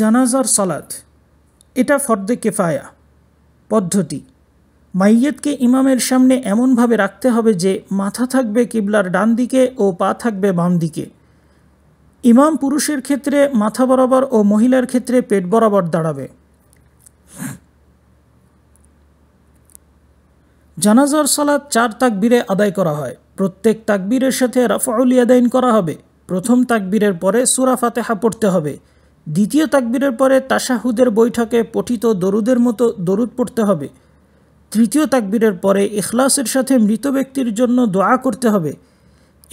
জানাজার সালাদ এটা ফর্দে কেফায়া পদ্ধতি মাইয়েতকে ইমামের সামনে এমনভাবে রাখতে হবে যে মাথা থাকবে কিবলার ডান দিকে ও পা থাকবে বাম দিকে ইমাম পুরুষের ক্ষেত্রে মাথা বরাবর ও মহিলার ক্ষেত্রে পেট বরাবর দাঁড়াবে জানাজার সালাদ চার তাকবীরে আদায় করা হয় প্রত্যেক তাকবীরের সাথে রাফাউলি আদায়ন করা হবে প্রথম তাকবীরের পরে সুরাফাতে হা পড়তে হবে দ্বিতীয় তাকবীরের পরে তাশাহুদের বৈঠকে পঠিত দরুদের মতো দরুদ পড়তে হবে তৃতীয় তাকবীরের পরে ইখলাসের সাথে মৃত ব্যক্তির জন্য দোয়া করতে হবে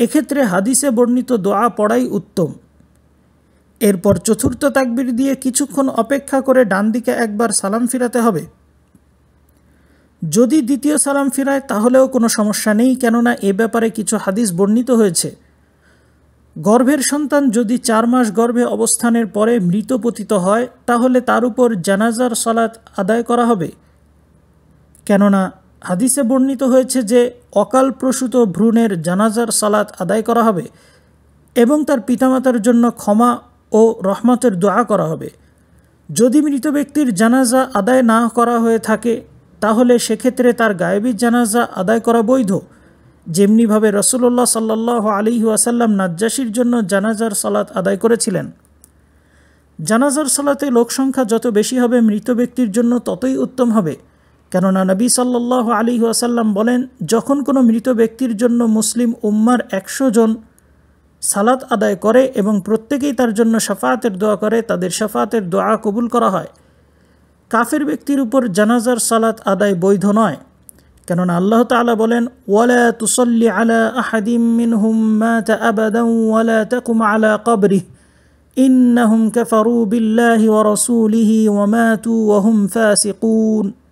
এক্ষেত্রে হাদিসে বর্ণিত দোয়া পড়াই উত্তম এরপর চতুর্থ তাকবির দিয়ে কিছুক্ষণ অপেক্ষা করে ডান দিকে একবার সালাম ফিরাতে হবে যদি দ্বিতীয় সালাম ফিরায় তাহলেও কোনো সমস্যা নেই কেননা এ ব্যাপারে কিছু হাদিস বর্ণিত হয়েছে গর্ভের সন্তান যদি চার মাস গর্ভে অবস্থানের পরে মৃত পতিত হয় তাহলে তার উপর জানাজার সালাত আদায় করা হবে কেননা হাদিসে বর্ণিত হয়েছে যে অকাল প্রসূত ভ্রূণের জানাজার সালাত আদায় করা হবে এবং তার পিতামাতার জন্য ক্ষমা ও রহমতের দোয়া করা হবে যদি মৃত ব্যক্তির জানাজা আদায় না করা হয়ে থাকে তাহলে সেক্ষেত্রে তার গায়েবী জানাজা আদায় করা বৈধ যেমনিভাবে রসুল্লাহ সাল্লাহ আলী ওয়াসাল্লাম নাজ্জাসির জন্য জানাজার সালাত আদায় করেছিলেন জানাজার সালাতে লোকসংখ্যা যত বেশি হবে মৃত ব্যক্তির জন্য ততই উত্তম হবে কেননা নবী সাল্লাহ আলী ওয়াসাল্লাম বলেন যখন কোনো মৃত ব্যক্তির জন্য মুসলিম উম্মার একশো জন সালাত আদায় করে এবং প্রত্যেকেই তার জন্য সাফাতের দোয়া করে তাদের সাফাতের দোয়া কবুল করা হয় কাফের ব্যক্তির উপর জানাজার সালাত আদায় বৈধ নয় كنون الله تعالى بولن ولا تصلي على أحد منهم مات أبدا ولا تقم على قبره إنهم كفروا بالله ورسوله وماتوا وهم فاسقون